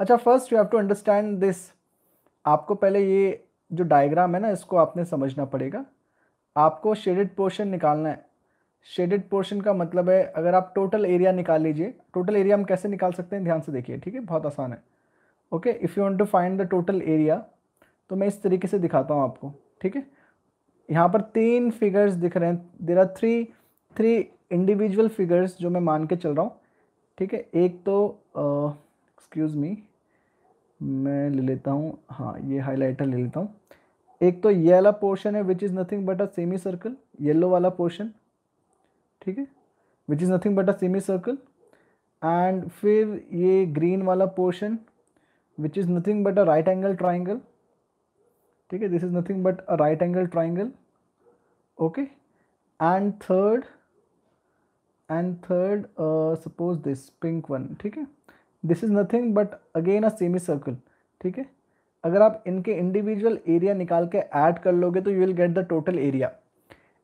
अच्छा first you have to understand this आपको पहले ये जो डायग्राम है ना इसको आपने समझना पड़ेगा आपको शेडेड पोर्शन निकालना है शेडेड पोर्शन का मतलब है अगर आप टोटल एरिया निकाल लीजिए टोटल एरिया हम कैसे निकाल सकते हैं ध्यान से देखिए ठीक है बहुत आसान है okay if you want to find the total area तो मैं इस तरीके से दिखाता हूँ आपको ठीक है यहाँ पर तीन फिगर्स दिख रहे हैं there are three three individual figures जो मैं मान के चल रहा हूँ ठीक है एक तो एक्सक्यूज़ uh, मी मैं ले लेता हूँ हाँ ये हाईलाइटर ले लेता हूँ एक तो ये वाला पोर्शन है which is nothing but a semi circle yellow वाला पोर्शन ठीक है which is nothing but a semi circle and फिर ये ग्रीन वाला portion which is nothing but a right angle triangle ठीक है this is nothing but a right angle triangle okay and third and third suppose this pink one ठीक है this is nothing but again a semi circle ठीक है अगर आप इनके individual area निकाल के ऐड कर लोगे तो you will get the total area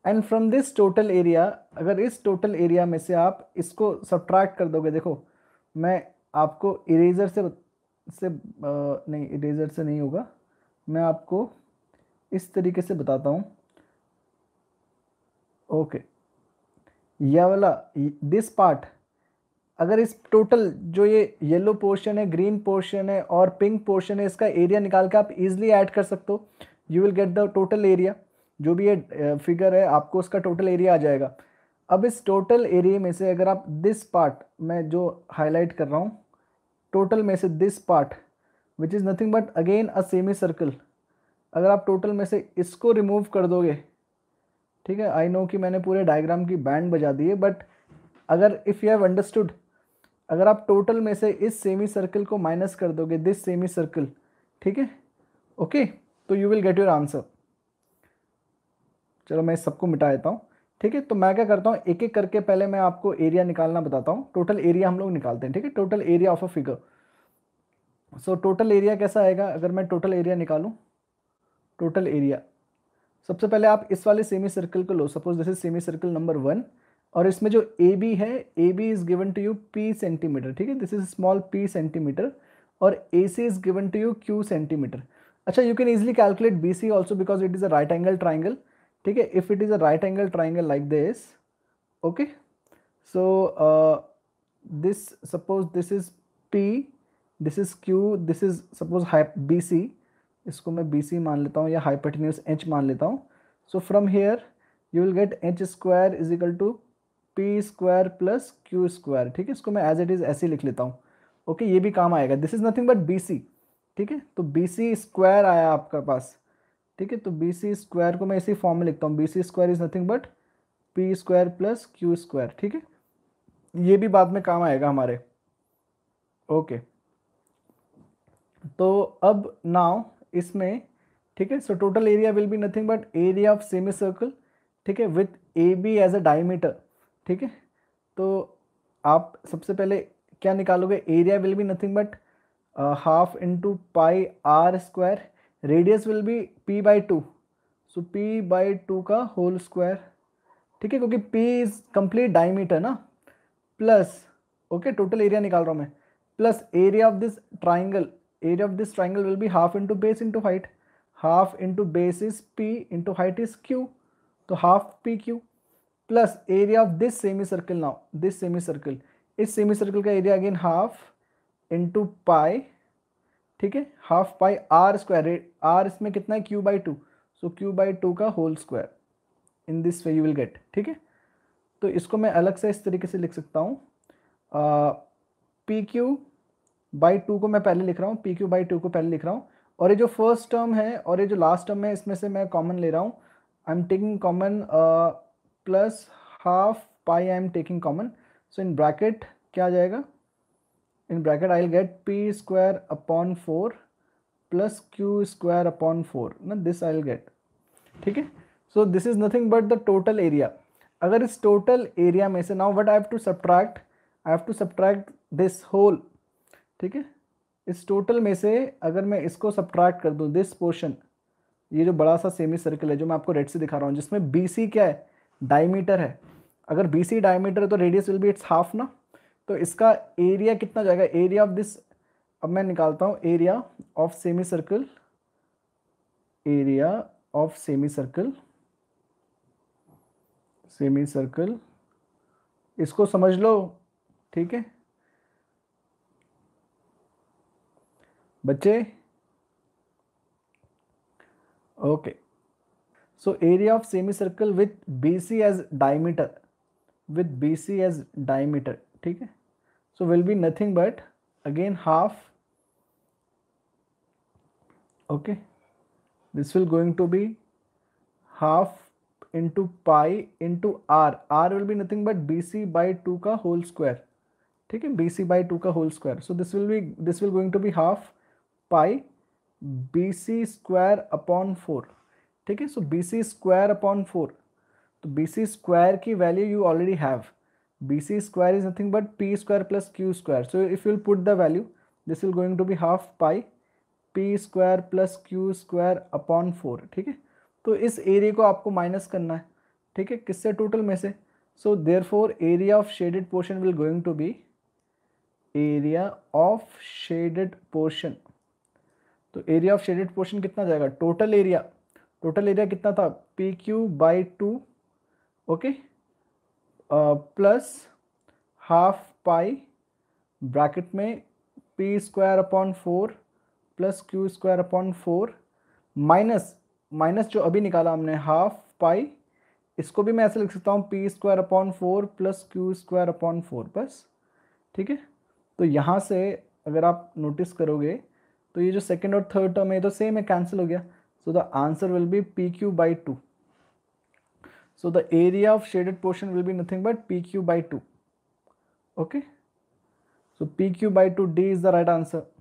and from this total area अगर इस टोटल एरिया में से आप इसको सब्ट्रैक्ट कर दोगे देखो मैं आपको इरेजर से से आ, uh, नहीं इरेजर से नहीं होगा मैं आपको इस तरीके से बताता हूँ ओके यह वाला दिस पार्ट अगर इस टोटल जो ये येलो पोर्शन है ग्रीन पोर्शन है और पिंक पोर्शन है इसका एरिया निकाल के आप इजीली ऐड कर सकते हो you will get the total area जो भी ये फिगर है आपको उसका टोटल एरिया आ जाएगा अब इस टोटल एरिया में से अगर आप दिस पार्ट मैं जो हाईलाइट कर रहा हूँ टोटल में से this part which is nothing but again a semi circle अगर आप टोटल में से इसको रिमूव कर दोगे ठीक है आई नो कि मैंने पूरे डायग्राम की बैंड बजा दी है बट अगर इफ़ यू हैव अंडरस्टूड अगर आप टोटल में से इस सेमी सर्कल को माइनस कर दोगे दिस सेमी सर्कल ठीक है ओके तो you will get your answer चलो मैं सबको मिटा देता हूँ ठीक है तो मैं क्या करता हूँ एक एक करके पहले मैं आपको एरिया निकालना बताता हूँ टोटल एरिया हम लोग निकालते हैं ठीक है total area of a figure so total area कैसा आएगा अगर मैं टोटल एरिया निकालूं टोटल एरिया सबसे पहले आप इस वाले सेमी सर्कल को लो suppose this is semi circle number one और इसमें जो ए बी है A B is given to you P centimetre ठीक है this is small P centimetre और A C is given to you Q centimetre अच्छा you can easily calculate B C also because it is a right angle triangle ठीक है if it is a right angle triangle like this okay so this suppose this is P this is Q this is suppose high B C इसको मैं B C मान लेता हूँ या हाइपटन्यूस H मान लेता हूँ so from here you will get H square is equal to P square plus Q square ठीक है इसको मैं एज इट इज़ ऐसे लिख लेता हूँ ओके okay, ये भी काम आएगा this is nothing but B C ठीक है तो बी सी स्क्वायर आया आपका पास ठीक है तो बी सी स्क्वायर को मैं इसी फॉर्म में लिखता हूँ B C square is nothing but P square plus Q square ठीक है ये भी बाद में काम आएगा हमारे ओके okay. तो अब नाउ इसमें ठीक है so total area will be nothing but area of semi circle ठीक है with A B as a diameter ठीक है तो आप सबसे पहले क्या निकालोगे area will be nothing but half into pi r square radius will be P by two so P by two का होल स्क्वायर ठीक है क्योंकि पी इज कंप्लीट डायमीटर ना प्लस ओके टोटल एरिया निकाल रहा हूँ मैं plus area of this triangle area of this triangle will be half into base into height half into base is p into height is q तो half P Q plus area of this semi circle now this semi circle इस semi circle का area again half into pi ठीक है half pi r square r इसमें कितना है Q by two so Q by two का whole square in this way you will get ठीक है तो इसको मैं अलग से इस तरीके से लिख सकता हूँ पी क्यू बाई टू को मैं पहले लिख रहा हूँ पी क्यू बाई टू को पहले लिख रहा हूँ और ये जो फर्स्ट टर्म है और ये जो लास्ट टर्म है इसमें से मैं कॉमन ले रहा हूँ I am taking common plus half pi I am taking common so in bracket क्या आ जाएगा in bracket I will get P square upon four plus Q square upon four ना दिस आई विल गेट ठीक है so this is nothing but the total area अगर इस total area में से now what I have to subtract I have to subtract this whole ठीक है इस टोटल में से अगर मैं इसको सब्ट्रैक्ट कर दूँ दिस पोर्शन ये जो बड़ा सा सेमी सर्कल है जो मैं आपको रेड से दिखा रहा हूँ जिसमें बी सी क्या है डायमीटर है अगर बी सी डायमीटर है तो radius will be its half ना तो इसका एरिया कितना जाएगा एरिया ऑफ दिस अब मैं निकालता हूँ area of semi circle area of semi circle semi circle इसको समझ लो ठीक है बच्चे okay so area of semi circle with B C as diameter with B C as diameter ठीक है so will be nothing but again half okay this will going to be half into pi into r r will be nothing but B C by two का whole square ठीक है B C by two का whole square so this will be this will going to be half pi B C square upon four ठीक है so B C square upon four तो B C square की value you already have B C square is nothing but P square plus Q square so if you'll put the value this is going to be half pi P square plus Q square upon four ठीक है तो इस area को आपको minus करना है ठीक है किससे टोटल में से so there four area of shaded portion will going to be area of shaded portion तो एरिया ऑफ शेडेड पोर्शन कितना जाएगा टोटल एरिया टोटल एरिया कितना था P Q by two okay plus half pi bracket में P square upon four plus Q square upon four minus minus जो अभी निकाला हमने हाफ पाई इसको भी मैं ऐसे लिख सकता हूँ P square upon four plus Q square upon four बस ठीक है तो यहाँ से अगर आप नोटिस करोगे तो ये जो सेकेंड और थर्ड टर्म है तो सेम है कैंसिल हो गया so the answer will be P Q by two so the area of shaded portion will be nothing but P Q by two okay so P Q by two D is the right answer